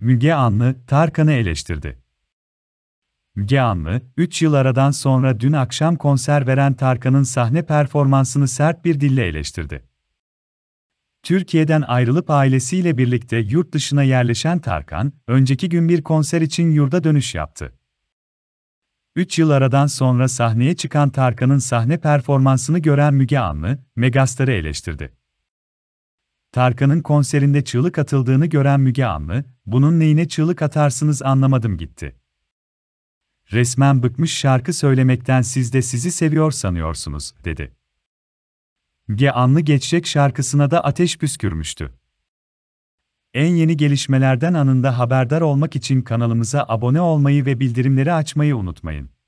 Müge Anlı, Tarkan'ı eleştirdi. Müge Anlı, 3 yıl aradan sonra dün akşam konser veren Tarkan'ın sahne performansını sert bir dille eleştirdi. Türkiye'den ayrılıp ailesiyle birlikte yurt dışına yerleşen Tarkan, önceki gün bir konser için yurda dönüş yaptı. 3 yıl aradan sonra sahneye çıkan Tarkan'ın sahne performansını gören Müge Anlı, Megastar'ı eleştirdi. Tarkan'ın konserinde çığlık atıldığını gören Müge Anlı, bunun neyine çığlık atarsınız anlamadım gitti. Resmen bıkmış şarkı söylemekten siz de sizi seviyor sanıyorsunuz, dedi. Müge Anlı geçecek şarkısına da ateş püskürmüştü. En yeni gelişmelerden anında haberdar olmak için kanalımıza abone olmayı ve bildirimleri açmayı unutmayın.